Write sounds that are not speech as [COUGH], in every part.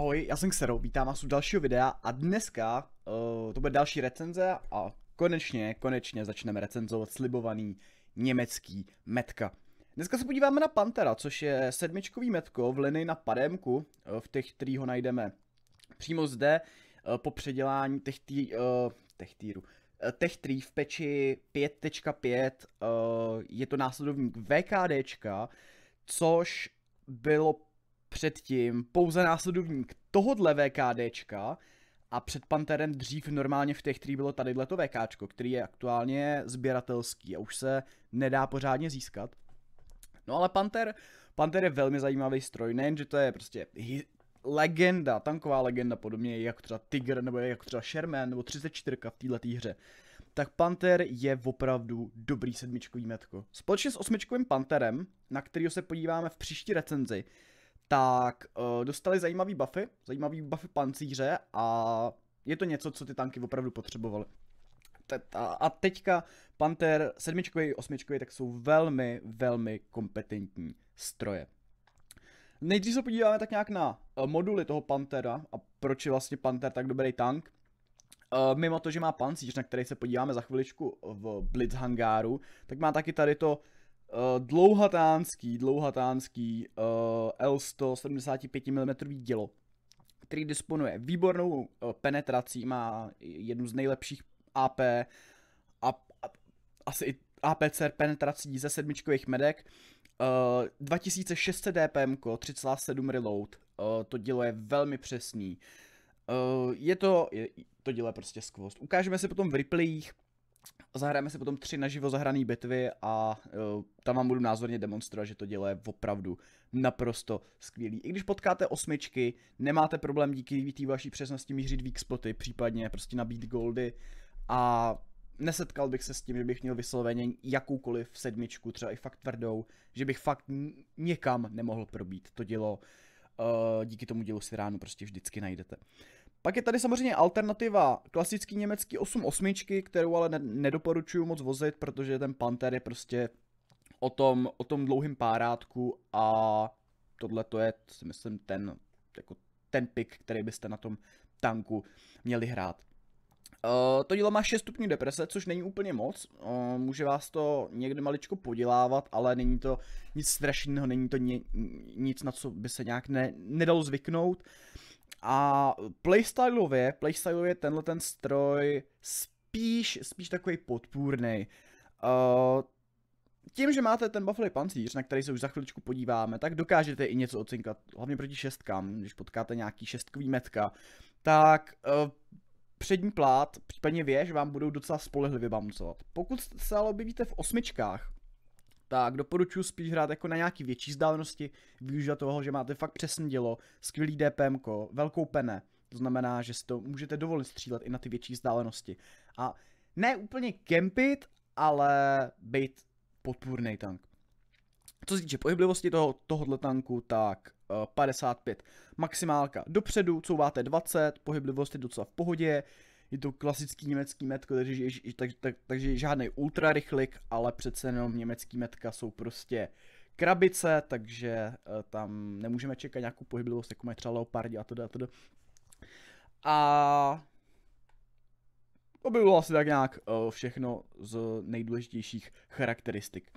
Ahoj, já jsem Xero, vítám vás u dalšího videa a dneska uh, to bude další recenze a konečně, konečně začneme recenzovat slibovaný německý metka. Dneska se podíváme na Pantera, což je sedmičkový metko v linii na pademku uh, v těch, který ho najdeme přímo zde uh, po předělání těch, tý, uh, těch týru. Tech tree v peči 5.5 uh, je to následovník VKDčka, což bylo předtím pouze následovník tohodle VKDčka a před Panterem dřív normálně v těch, který bylo tadyhle to VKčko, který je aktuálně sběratelský a už se nedá pořádně získat. No ale Panter, Panter je velmi zajímavý stroj, nejen, že to je prostě hi- legenda, tanková legenda, podobně jak třeba Tiger, nebo jak třeba Sherman, nebo 34 v této hře, tak Panther je opravdu dobrý sedmičkový metko. Společně s osmičkovým Pantherem, na kterého se podíváme v příští recenzi, tak uh, dostali zajímavý buffy, zajímavý buffy pancíře a je to něco, co ty tanky opravdu potřebovaly. A teďka Panther sedmičkový i osmičkový tak jsou velmi, velmi kompetentní stroje. Nejdřív se podíváme tak nějak na eh, moduly toho Pantera a proč je vlastně Panther tak dobrý tank. Eh, mimo to, že má pancíř, na který se podíváme za chviličku v Blitz hangáru, tak má taky tady to Uh, dlouhatánský, dlouhatánský uh, L175 mm dělo, který disponuje výbornou uh, penetrací, má jednu z nejlepších AP, a, a, asi APCR penetrací ze sedmičkových medek, uh, 2600 dpm, 3,7 reload, uh, to dílo je velmi přesný. Uh, je to, je, to dílo je prostě skvost. Ukážeme si potom v replayích, Zahrajeme si potom tři naživo zahrané bitvy a uh, tam vám budu názorně demonstrovat, že to dělo je opravdu naprosto skvělý. I když potkáte osmičky, nemáte problém díky té vaší přesnosti mířit weak spoty, případně prostě nabít goldy a nesetkal bych se s tím, že bych měl vysloveně jakoukoliv sedmičku, třeba i fakt tvrdou, že bych fakt někam nemohl probít. To dělo uh, díky tomu dílu Siránu prostě vždycky najdete. Uh, pak je tady samozřejmě alternativa klasický německý 8.8, kterou ale nedoporučuji moc vozit, protože ten Panther je prostě o tom, o tom dlouhém párátku a tohle to je, si myslím, ten, jako ten pik, který byste na tom tanku měli hrát. Uh, to dílo má 6 stupňů deprese, což není úplně moc, uh, může vás to někdy maličko podělávat, ale není to nic strašného, není to ně, nic, na co by se nějak ne, nedalo zvyknout. Uh, a playstyleově, playstyleově tenhle ten stroj spíš, spíš takový podpůrný. Uh, eh, tím, že máte ten buffalo pancíř, na který se už za chviličku podíváme, tak dokážete i něco ocinkat, hlavně proti šestkám, když potkáte nějaký šestkový metka, tak uh, přední plát, případně věž, vám budou docela spolehlivě bamcovat. Pokud se ale objevíte v osmičkách, tak doporučuji spíš hrát jako na nějaký větší vzdálenosti, využívat toho, že máte fakt přesné dělo, skvělý DPM, velkou pene, to znamená, že si to můžete dovolit střílet i na ty větší vzdálenosti. A ne úplně kempit, ale být podpůrný tank. Co se týče pohyblivosti toho, tohohle tanku, tak 55 eh, maximálka dopředu, couváte 20, pohyblivost je docela v pohodě, je to klasický německý metko, jako takže, tak, tak, takže žádný ultra rychlik, ale přece jenom německý metka jsou prostě krabice, takže eh, tam nemůžeme čekat nějakou pohyblivost, jako mají třeba leopardi a to a to. A to by bylo asi tak nějak eh, všechno z nejdůležitějších charakteristik.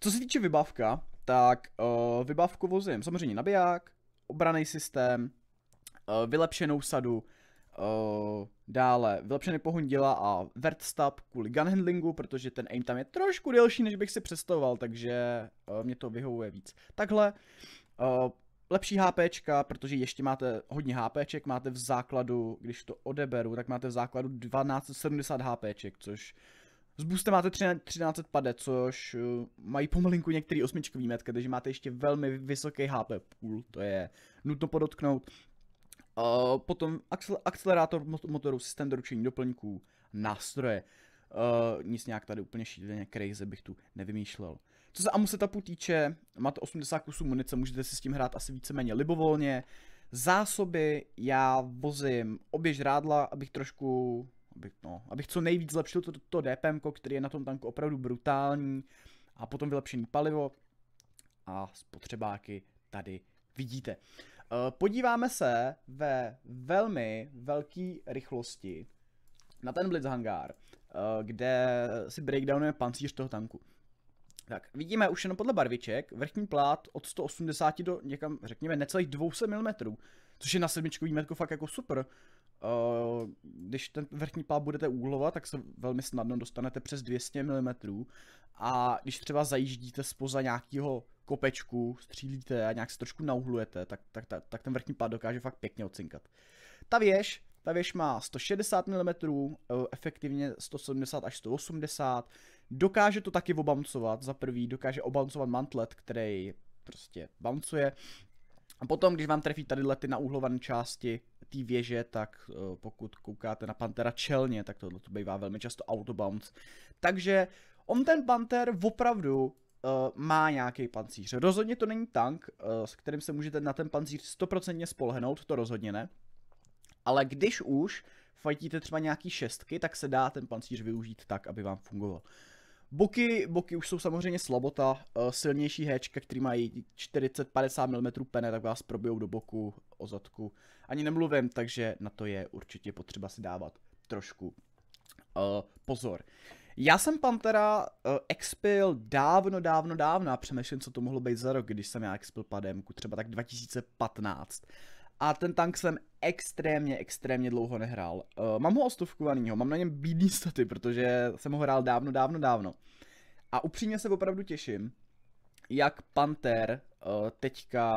Co se týče vybavka, tak uh, vybavku vozím samozřejmě nabiják, obraný systém, uh, vylepšenou sadu, uh, Dále vylepšený pohon díla a stop kvůli handlingu, protože ten aim tam je trošku delší, než bych si představoval, takže uh, mě to vyhovuje víc. Takhle, uh, lepší HPčka, protože ještě máte hodně HPček, máte v základu, když to odeberu, tak máte v základu 1270 HPček, což z boosta máte 1350, což eh, mají pomalinku některý osmičkový metky, takže máte ještě velmi vysoký HP půl, to je nutno podotknout potom potom akcelerátor motoru, systém doručení doplňků, nástroje. Uh, nic nějak tady úplně šíleně crazy bych tu nevymýšlel. Co se Amusetapu týče, máte 80 kusů munice, můžete si s tím hrát asi víceméně libovolně. Zásoby já vozím obě žrádla, abych trošku, abych, no, abych co nejvíc zlepšil to, to DPM, který je na tom tanku opravdu brutální. A potom vylepšený palivo a spotřebáky tady vidíte. Eh, podíváme se ve velmi velké rychlosti na ten Blitz hangár, eh, kde si breakdownuje pancíř toho tanku. Tak, vidíme už jenom podle barviček vrchní plát od 180 do někam, řekněme, necelých 200 mm, což je na sedmičkový metku fakt jako super. Uh, když ten vrchní plát budete úhlovat, tak se velmi snadno dostanete přes 200 mm a když třeba zajíždíte spoza nějakého kopečku střílíte a nějak se trošku nauhlujete, tak, tak, tak, tak ten vrchní pád dokáže fakt pěkně odcinkat. Ta věž, ta věž má 160 mm, eh, efektivně 170 až 180. Dokáže to taky obancovat, za prvý dokáže obancovat mantlet, který prostě bancuje. A potom, když vám trefí tady lety na úhlované části té věže, tak eh, pokud koukáte na Pantera čelně, tak tohle to bývá velmi často autobounce. Takže on ten Panter opravdu Eh, má nějaký pancíř. Rozhodně to není tank, eh, s kterým se můžete na ten pancíř stoprocentně spolehnout, to rozhodně ne. Ale když už fajtíte třeba nějaký šestky, tak se dá ten pancíř využít tak, aby vám fungoval. Boky, boky už jsou samozřejmě slabota, eh, silnější héčka, který mají 40-50 mm pene, tak vás probijou do boku, o zadku. Ani nemluvím, takže na to je určitě potřeba si dávat trošku uh, pozor. Já jsem Pantera uh, expil dávno, dávno, dávno a přemýšlím, co to mohlo být za rok, když jsem já expil pademku, třeba tak 2015. A ten tank jsem extrémně, extrémně dlouho nehrál. Uh, mám ho ostovkovanýho, mám na něm bídný staty, protože jsem ho hrál dávno, dávno, dávno. A upřímně se opravdu těším, jak Panther uh, eh, teďka,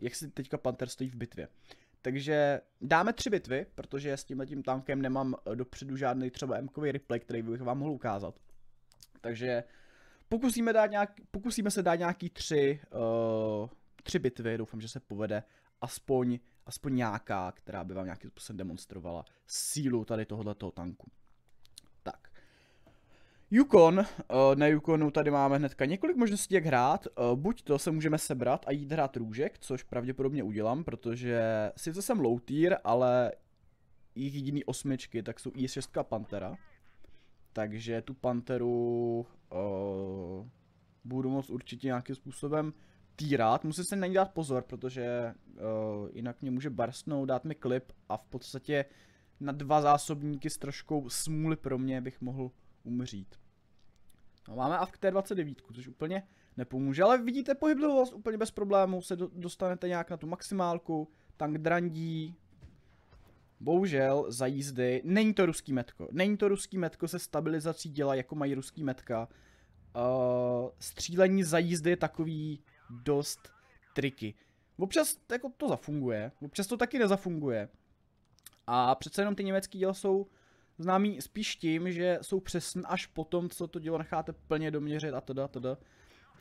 jak si teďka Panther stojí v bitvě. Uh, takže dáme tři bitvy, protože s tímhletím tankem nemám eh, dopředu žádný třeba m replay, který bych vám mohl ukázat. Takže pokusíme, dát nějak, pokusíme se dát nějaký tři, uh, tři bitvy, doufám, že se povede aspoň, aspoň nějaká, která by vám nějakým způsobem demonstrovala sílu tady tohoto tanku. Yukon, uh, na Yukonu tady máme hnedka několik možností, jak hrát. Uh, buď to se můžeme sebrat a jít hrát růžek, což pravděpodobně udělám, protože sice jsem low tier, ale jejich jediný osmičky, tak jsou i6 Pantera. Takže tu Panteru uh, budu moc určitě nějakým způsobem týrat. Musím se na ní dát pozor, protože uh, jinak mě může barstnout, dát mi klip a v podstatě na dva zásobníky s troškou smůly pro mě bych mohl umřít. No, máme AFK 29, což úplně nepomůže, ale vidíte pohyblivost úplně bez problémů, se do, dostanete nějak na tu maximálku, tank drandí. Bohužel za jízdy, není to ruský metko, není to ruský metko se stabilizací děla, jako mají ruský metka. Uh, střílení za jízdy je takový dost triky. Občas jako to zafunguje, občas to taky nezafunguje. A přece jenom ty německý děla jsou Známý spíš tím, že jsou přesn až po tom, co to dílo necháte plně doměřit a teda, teda.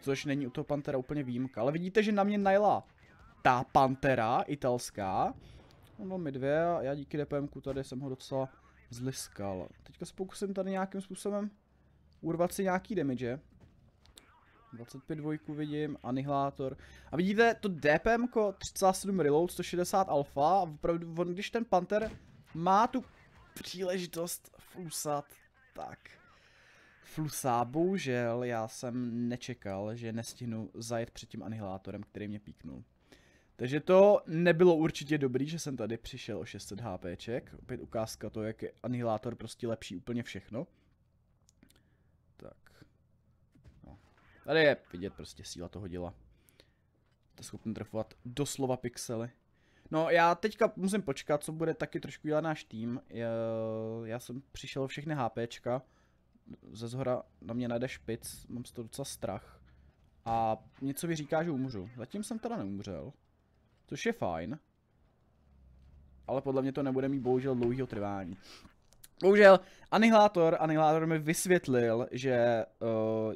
Což není u toho Pantera úplně výjimka. Ale vidíte, že na mě najela ta Pantera italská. On mi dvě a já díky DPMku tady jsem ho docela zliskal. Teďka se pokusím tady nějakým způsobem urvat si nějaký damage. 25 dvojku vidím, anihilátor. A vidíte to DPM 3,7 reload, 160 alfa. Opravdu, on, když ten panter má tu příležitost flusat. Tak. Flusá, bohužel, já jsem nečekal, že nestihnu zajet před tím anihilátorem, který mě píknul. Takže to nebylo určitě dobrý, že jsem tady přišel o 600 HPček. Opět ukázka to, jak je anihilátor prostě lepší úplně všechno. Tak. No. Tady je vidět prostě síla toho díla. To schopný trefovat doslova pixely. No já teďka musím počkat, co bude taky trošku dělat náš tým. Já jsem přišel všechny HPčka. Ze zhora na mě najde špic, mám z toho docela strach. A něco mi říká, že umřu. Zatím jsem teda neumřel. Což je fajn. Ale podle mě to nebude mít bohužel dlouhého trvání. Bohužel, Anihilátor, Anihilátor mi vysvětlil, že uh,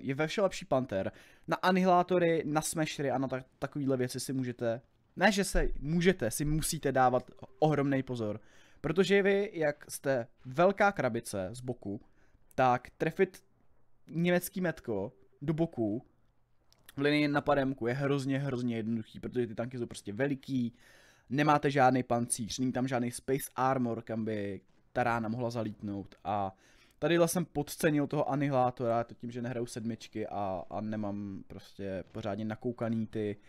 je ve vše lepší panter. Na Anihilátory, na Smashery a na ta takovýhle věci si můžete ne, že se můžete, si musíte dávat ohromný pozor. Protože vy, jak jste velká krabice z boku, tak trefit německý metko do boku v linii napademku je hrozně, hrozně jednoduchý, protože ty tanky jsou prostě veliký, nemáte žádný pancíř, není tam žádný space armor, kam by ta rána mohla zalítnout a tady vlastně jsem podcenil toho anihilátora, to tím, že nehraju sedmičky a, a nemám prostě pořádně nakoukaný ty uh,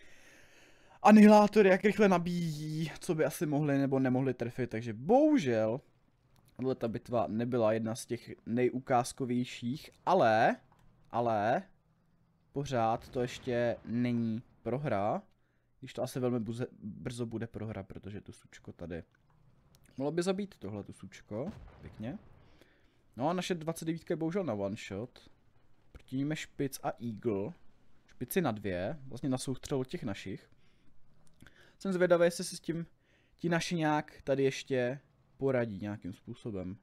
anihilátor, jak rychle nabíjí, co by asi mohli nebo nemohli trefit, takže bohužel ta bitva nebyla jedna z těch nejukázkovějších, ale, ale, pořád to ještě není prohra, když to asi velmi buze, brzo bude prohra, protože tu sučko tady mohlo by zabít tohle tu sučko, pěkně. No a naše 29 je bohužel na one shot, proti špic a eagle, špici na dvě, vlastně na soustřelu těch našich jsem zvědavý, jestli se s tím ti naši nějak tady ještě poradí nějakým způsobem.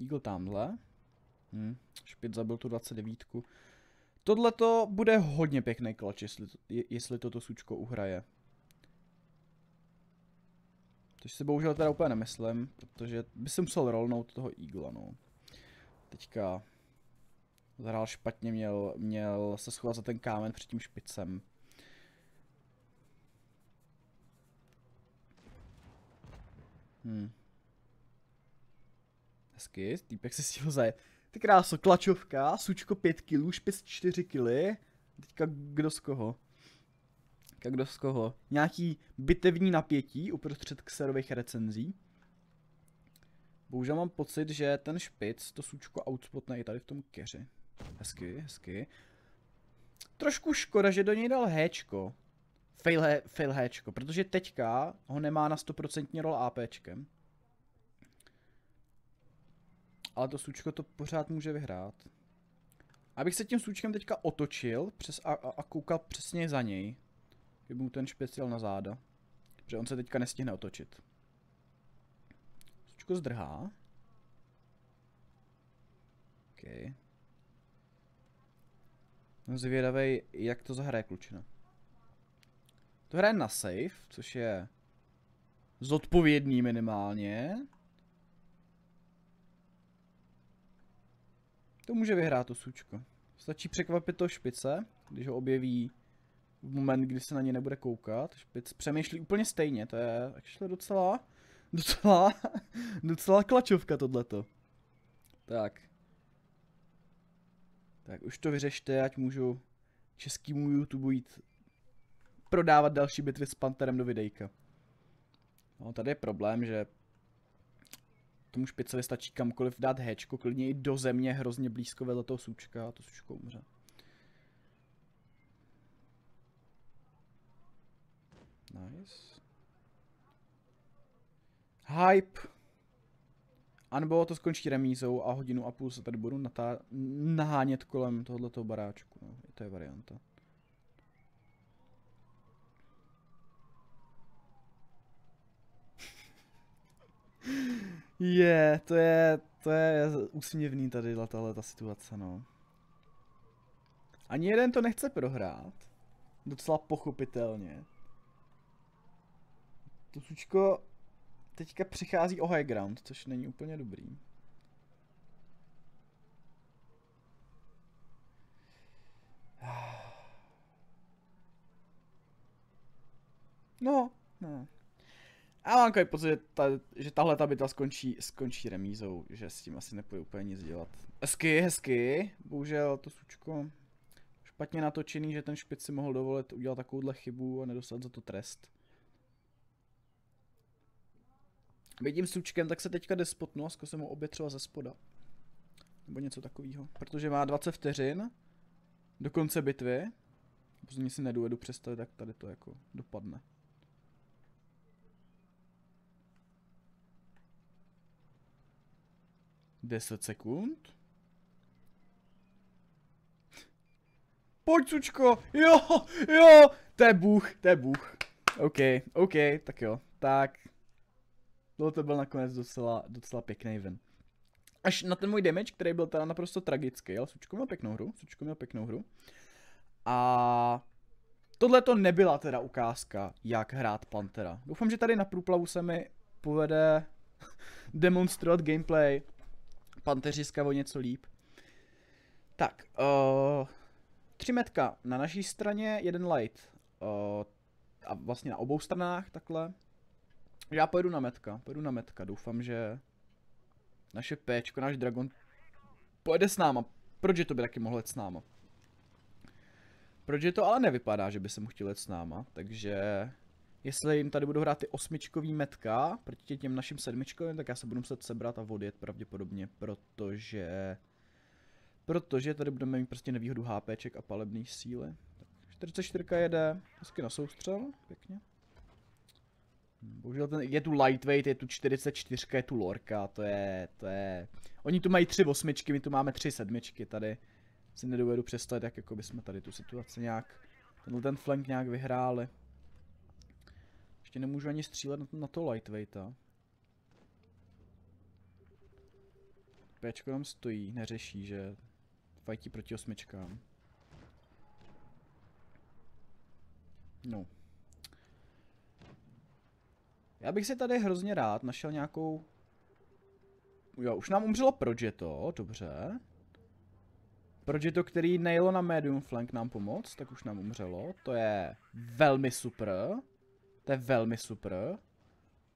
Eagle tamhle. Hm, špit zabil tu 29. Tohle to bude hodně pěkný klač, jestli, jestli toto sučko uhraje. Což si bohužel teda úplně nemyslím, protože by si musel rolnout toho Eagle, no. Teďka Zahrál špatně, měl, měl se schovat za ten kámen před tím špicem. Hmm. Hezky, týpek se stihl zajet. Ty kráso, klačovka, sučko 5 kg, špic 4 kg. Teďka kdo z koho? Teďka kdo z koho? Nějaký bitevní napětí uprostřed kserových recenzí. Bohužel mám pocit, že ten špic to sučko outspotne i tady v tom keři. Hezky, hezky. Trošku škoda, že do něj dal Hčko. Fail, he, fail Hčko, protože teďka ho nemá na 100% rol APčkem. Ale to sučko to pořád může vyhrát. Abych se tím sučkem teďka otočil přes a, a, a koukal přesně za něj. Kdyby mu ten špeciál na záda. Protože on se teďka nestihne otočit. Sučko zdrhá. Okay. Jsem no, zvědavý, jak to zahraje klučina. To hraje na safe, což je zodpovědný minimálně. To může vyhrát to sučko. Stačí překvapit to špice, když ho objeví v moment, kdy se na ně nebude koukat. Špic přemýšlí úplně stejně, to je actually docela, docela, [LAUGHS] docela klačovka tohleto. Tak, tak už to vyřešte, ať můžu českýmu YouTube jít prodávat další bitvy s Panterem do videjka. No, tady je problém, že tomu špicovi stačí kamkoliv dát hečko, klidně i do země, hrozně blízko vedle toho sučka a to sučko umře. Nice. Hype. Anebo to skončí remízou a hodinu a půl se tady budu natá- nahánět kolem tohoto baráčku. No. To je varianta. [LAUGHS] Je, yeah, to je, to je úsměvný tady tahle ta situace, no. Ani jeden to nechce prohrát. Docela pochopitelně. To sučko teďka přichází o high ground, což není úplně dobrý. [SIGHS] No, ne. No. A mám takový pocit, že, ta, že tahle ta bitva skončí, skončí remízou, že s tím asi nepůjde úplně nic dělat. Hezky, hezky, bohužel to sučko špatně natočený, že ten špic si mohl dovolit udělat takovouhle chybu a nedostat za to trest. Vidím sučkem, tak se teďka jde spotnu a zkusím ho obět třeba ze spoda. Nebo něco takového. Protože má 20 vteřin do konce bitvy. Později si nedovedu představit, jak tady to jako dopadne. Deset sekund. Pojď, sučko! Jo, jo! To je bůh, to je bůh. OK, OK, tak jo. Tak, Tohle no, to byl nakonec docela, docela pěkný ven. Až na ten můj damage, který byl teda naprosto tragický, ale Sučko měl pěknou hru, Sučko měl pěknou hru. A tohle to nebyla teda ukázka, jak hrát Pantera. Doufám, že tady na průplavu se mi povede [LAUGHS] demonstrovat gameplay Panteřiska o něco líp. Tak, uh, tři metka na naší straně, jeden light uh, a vlastně na obou stranách takhle. Já pojedu na metka, pojedu na metka, doufám, že naše péčko, náš dragon pojede s náma. Proč je to by taky mohlo jet s náma? Proč je to ale nevypadá, že by se mu chtěl jet s náma, takže jestli jim tady budou hrát ty osmičkový metka proti těm našim sedmičkovým, tak já se budu muset sebrat a odjet pravděpodobně, protože protože tady budeme mít prostě nevýhodu HPček a palebný síly. 44 jede, hezky na soustřel, pěkně. Bohužel ten, je tu lightweight, je tu 44, je tu lorka, to je, to je... Oni tu mají tři osmičky, my tu máme tři sedmičky tady. Si nedovedu představit, jak jako bychom tady tu situaci nějak, tenhle ten flank nějak vyhráli. Ještě nemůžu ani střílet na to, na to lightweighta. Pčko tam stojí, neřeší, že fajtí proti osmičkám. No. Já bych si tady hrozně rád našel nějakou... Jo, už nám umřelo to? dobře. to, který nejlo na medium flank nám pomoct, tak už nám umřelo. To je velmi super. To je velmi super.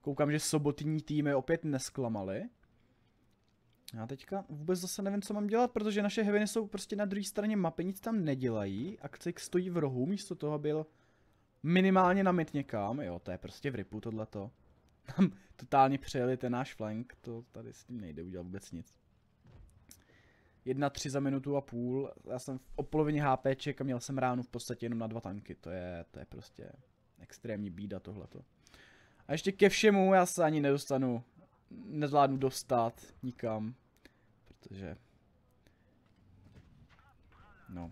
Koukám, že sobotní týmy opět nesklamaly. Já teďka vůbec zase nevím, co mám dělat, protože naše heviny jsou prostě na druhé straně mapy, nic tam nedělají. Akcik stojí v rohu, místo toho byl minimálně namit někam. Jo, to je prostě v ripu tohleto. Tam totálně přejeli ten náš flank, to tady s tím nejde udělat vůbec nic. 1-3 za minutu a půl, já jsem o polovině HPček a měl jsem ránu v podstatě jenom na dva tanky, to je, to je prostě extrémní bída tohleto. A ještě ke všemu já se ani nedostanu, nezvládnu dostat nikam, protože... No,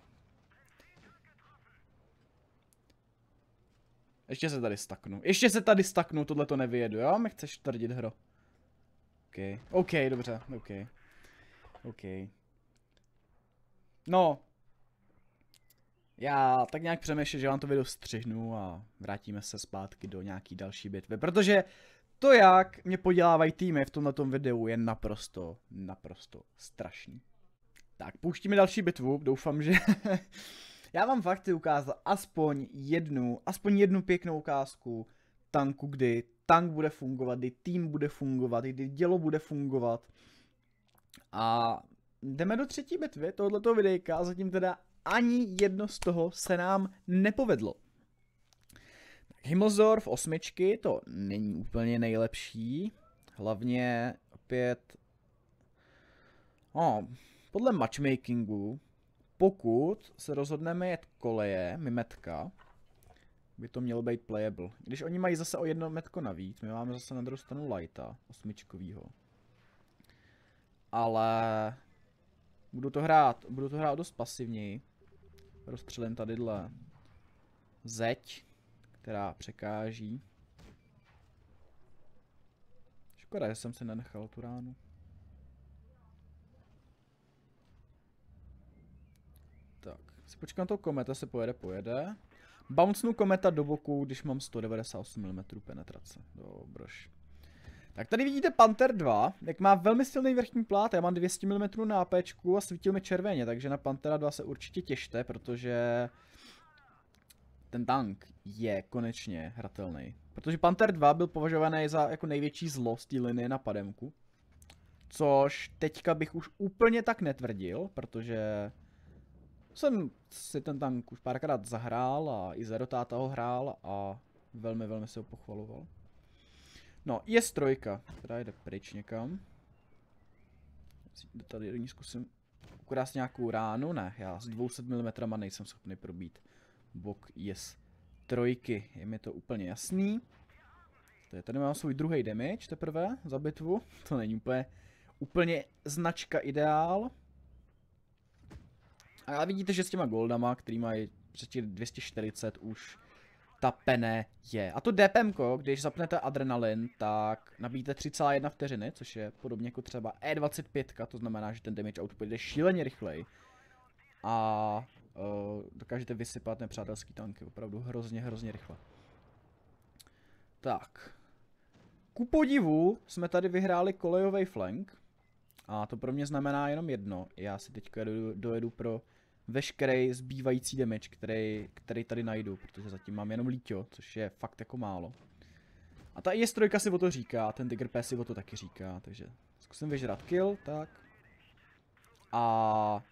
Ještě se tady staknu. Ještě se tady staknu, tohle to nevyjedu, jo? mě chceš tvrdit hro. OK. OK, dobře, OK. OK. No. Já tak nějak přemýšlím, že vám to video střihnu a vrátíme se zpátky do nějaký další bitvy, protože to, jak mě podělávají týmy v tomto videu, je naprosto, naprosto strašný. Tak, pouštíme další bitvu, doufám, že [LAUGHS] Já vám fakt chci ukázat aspoň jednu, aspoň jednu pěknou ukázku tanku, kdy tank bude fungovat, kdy tým bude fungovat, kdy dělo bude fungovat. A jdeme do třetí bitvy tohoto videjka a zatím teda ani jedno z toho se nám nepovedlo. Himmelsdorf osmičky, to není úplně nejlepší. Hlavně opět... No, podle matchmakingu pokud se rozhodneme jet koleje, mimetka, by to mělo být playable. Když oni mají zase o jedno metko navíc, my máme zase na druhou stranu lighta, osmičkovýho. Ale budu to hrát, budu to hrát dost pasivněji. Rozstřelím tadyhle zeď, která překáží. Škoda, že jsem si nenechal tu ránu. Počkám to kometa se pojede, pojede. Bouncnu kometa do boku, když mám 198 mm penetrace. Dobroš. Tak tady vidíte Panther 2, jak má velmi silný vrchní plát, já mám 200 mm na AP a svítil mi červeně, takže na Panthera 2 se určitě těšte, protože ten tank je konečně hratelný. Protože Panther 2 byl považovaný za jako největší zlo z té linie na pademku. Což teďka bych už úplně tak netvrdil, protože jsem si ten tank už párkrát zahrál a i Zero táta ho hrál a velmi, velmi se ho pochvaloval. No, je strojka, která jde pryč někam. Tady ní zkusím ukrást nějakou ránu, ne, já s 200 mm nejsem schopný probít bok yes trojky, je mi to úplně jasný. Tady, tady mám svůj druhý damage teprve za bitvu, to není úplně, úplně značka ideál. Ale vidíte, že s těma goldama, který mají přes 240 už ta pene je. A to DPM, když zapnete adrenalin, tak nabíjíte 3,1 vteřiny, což je podobně jako třeba E25, to znamená, že ten damage output jde šíleně rychleji. A uh, dokážete vysypat nepřátelský tanky opravdu hrozně, hrozně rychle. Tak. Ku podivu jsme tady vyhráli kolejový flank. A to pro mě znamená jenom jedno. Já si teďka dojedu, dojedu pro veškerý zbývající damage, který, který tady najdu, protože zatím mám jenom lítio, což je fakt jako málo. A ta IS-3 si o to říká, ten Tiger P si o to taky říká, takže zkusím vyžrat kill, tak. A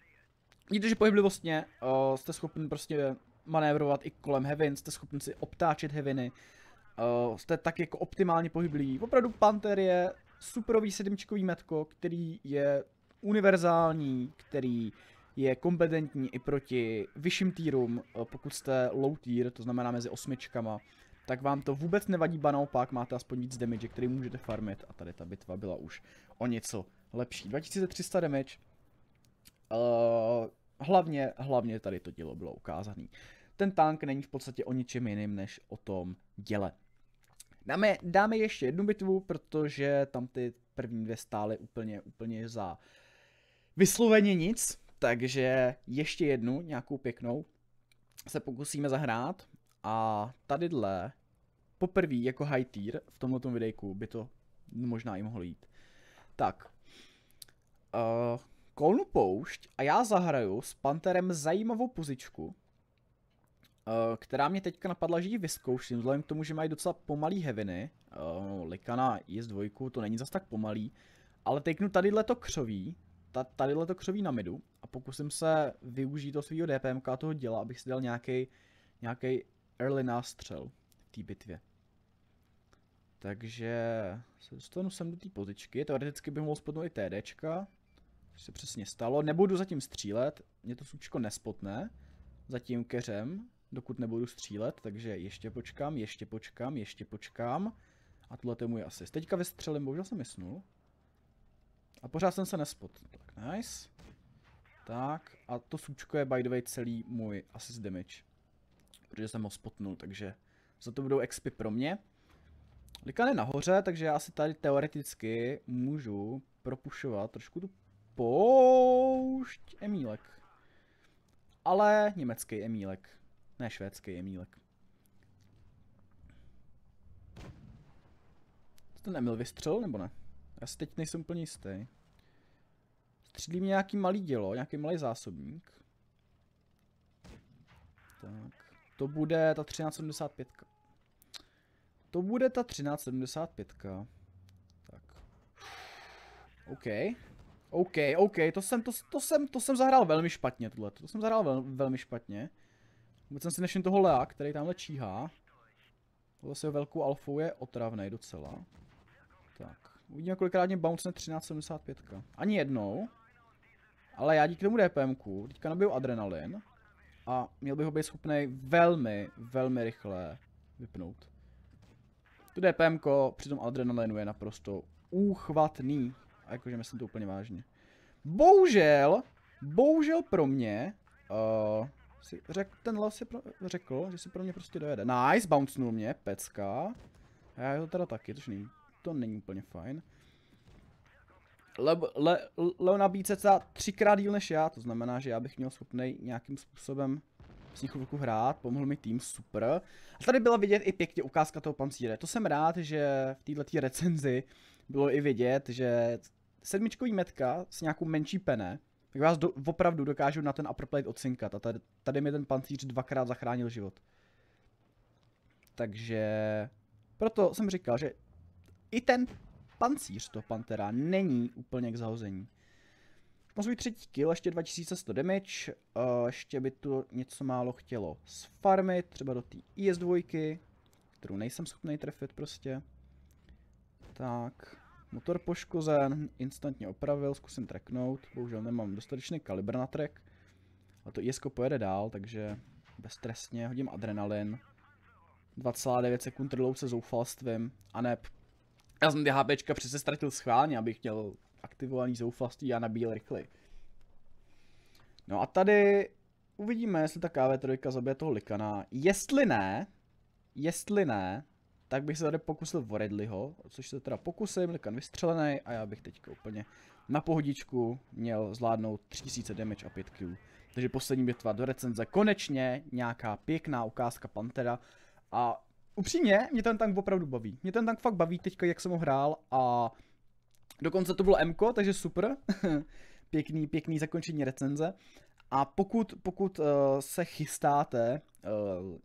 vidíte, že pohyblivostně uh, jste schopni prostě manévrovat i kolem heaven, jste schopni si obtáčet Heaviny, uh, eh, jste tak jako optimálně pohyblí. Opravdu Panther je superový sedmičkový metko, který je univerzální, který je kompetentní i proti vyšším týrům, eh, pokud jste low tier, to znamená mezi osmičkama, tak vám to vůbec nevadí, ba naopak máte aspoň víc damage, který můžete farmit a tady ta bitva byla už o něco lepší. 2300 damage, uh, hlavně, hlavně tady to dílo bylo ukázané. Ten tank není v podstatě o ničem jiným než o tom děle. Dáme, dáme ještě jednu bitvu, protože tam ty první dvě stály úplně, úplně za vysloveně nic. Takže ještě jednu, nějakou pěknou, se pokusíme zahrát a tady dle poprvé jako high tier v tomto videjku by to možná i mohlo jít. Tak, uh, kolnu poušť a já zahraju s Panterem zajímavou pozičku, uh, eh, která mě teďka napadla, že ji vyzkouším, vzhledem k tomu, že mají docela pomalý heaviny. Uh, eh, Likana je z dvojku, to není zas tak pomalý, ale teknu tadyhle to křoví, ta, tadyhle to křoví na midu pokusím se využít to svého DPMK a toho děla, abych si dal nějaký nějaký early nástřel v té bitvě. Takže se dostanu sem do té pozičky, teoreticky bych mohl spotnout i TDčka, což se přesně stalo. Nebudu zatím střílet, mě to sučko nespotne, zatím keřem, dokud nebudu střílet, takže ještě počkám, ještě počkám, ještě počkám. A tohle je můj asist. Teďka vystřelím, bohužel jsem mysnul. A pořád jsem se nespot. Tak nice. Tak, a to sučko je by the way celý můj assist damage. Protože jsem ho spotnul, takže za to budou expy pro mě. Likan je nahoře, takže já si tady teoreticky můžu propušovat trošku tu poušť Emílek. Ale německý Emílek, ne švédský Emílek. To ten Emil vystřel nebo ne? Já si teď nejsem úplně jistý. Střílím nějaký malý dělo, nějaký malý zásobník. Tak. To bude ta 1375. To bude ta 1375. Tak. OK. OK, OK, to jsem, to, to jsem, to jsem zahrál velmi špatně tohle. To jsem zahrál vel, velmi špatně. Vůbec jsem si nešel toho Lea, který tamhle číhá. Tohle se velkou alfou je otravnej docela. Tak, uvidíme kolikrát mě bouncne 1375. Ani jednou. Ale já díky tomu DPMku teďka nabiju adrenalin a měl bych ho být schopný velmi, velmi rychle vypnout. To DPMko při tom adrenalinu je naprosto úchvatný. A jakože myslím to úplně vážně. Bohužel, bohužel pro mě, uh, si řek, ten las si pro, řekl, že si pro mě prostě dojede. Nice, bouncenul mě, pecka. A já to teda taky, což není, to není úplně fajn le, le, Leona nabídce třeba třikrát díl než já, to znamená, že já bych měl schopný nějakým způsobem s ní chvilku hrát, pomohl mi tým, super. A tady byla vidět i pěkně ukázka toho pancíře, to jsem rád, že v této recenzi bylo i vidět, že sedmičkový metka s nějakou menší pene, tak vás do, opravdu dokážu na ten upper plate odsinkat a tady, tady mi ten pancíř dvakrát zachránil život. Takže proto jsem říkal, že i ten pancíř toho Pantera není úplně k zahození. Má svůj třetí kill, ještě 2100 damage, uh, ještě by tu něco málo chtělo sfarmit, třeba do té IS-2, kterou nejsem schopný trefit prostě. Tak, motor poškozen, instantně opravil, zkusím treknout, bohužel nemám dostatečný kalibr na trek. A to IS pojede dál, takže beztrestně hodím adrenalin. 2,9 sekund reload se zoufalstvím, a ne já jsem ty HPčka přece ztratil schválně, abych měl aktivovaný zoufalství a nabíl rychle. No a tady uvidíme, jestli ta KV3 zabije toho Likana. Jestli ne, jestli ne, tak bych se tady pokusil o Redliho, což se teda pokusím, Likan vystřelený a já bych teďka úplně na pohodičku měl zvládnout 3000 damage a 5 Q. Takže poslední bitva do recenze, konečně nějaká pěkná ukázka Pantera a upřímně, mě ten tank opravdu baví. Mě ten tank fakt baví teďka, jak jsem ho hrál a dokonce to bylo Mko, takže super. [LAUGHS] pěkný, pěkný zakončení recenze. A pokud, pokud uh, se chystáte, uh,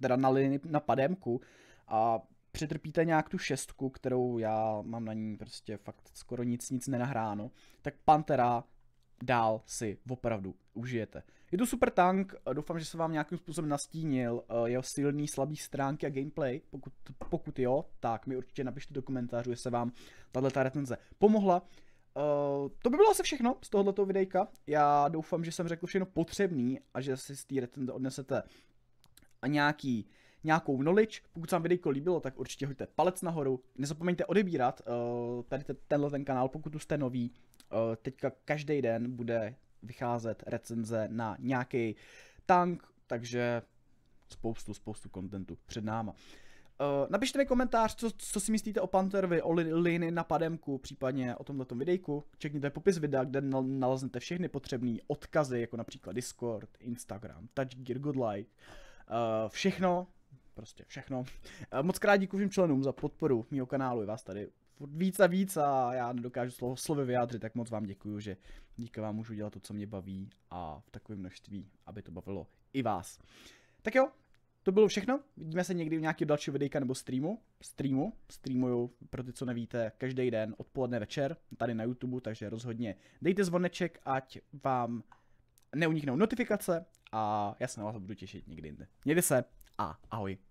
teda na, liny, na pademku a přetrpíte nějak tu šestku, kterou já mám na ní prostě fakt skoro nic, nic nenahráno, tak Pantera dál si opravdu užijete. Je to super tank, doufám, že se vám nějakým způsobem nastínil eh, jeho silný, slabý stránky a gameplay. Pokud, pokud jo, tak mi určitě napište do komentářů, jestli vám ta recenze pomohla. Uh, to by bylo asi všechno z tohoto videjka. Já doufám, že jsem řekl všechno potřebný a že si z té recenze odnesete nějaký, nějakou knowledge. Pokud se vám videjko líbilo, tak určitě hoďte palec nahoru. Nezapomeňte odebírat uh, tady tenhle ten kanál, pokud tu jste nový. Uh, teďka každý den bude vycházet recenze na nějaký tank, takže spoustu, spoustu kontentu před náma. Uh, napište mi komentář, co, co si myslíte o Panterovi, o Liny na Pademku, případně o tomto videjku. Čekněte popis videa, kde naleznete všechny potřebné odkazy, jako například Discord, Instagram, Touch Gear Good Like, uh, všechno, prostě všechno. Uh, moc krát děkuji všem členům za podporu mého kanálu, i vás tady furt víc a víc a já nedokážu slovo, slovy vyjádřit, tak moc vám děkuju, že díky vám můžu dělat to, co mě baví a v takovém množství, aby to bavilo i vás. Tak jo, to bylo všechno. Vidíme se někdy u nějakého dalšího videjka nebo streamu. Streamu. Streamuju, pro ty, co nevíte, každý den, odpoledne, večer, tady na YouTube, takže rozhodně dejte zvoneček, ať vám neuniknou notifikace a já se na vás budu těšit někdy jinde. Mějte se a ahoj.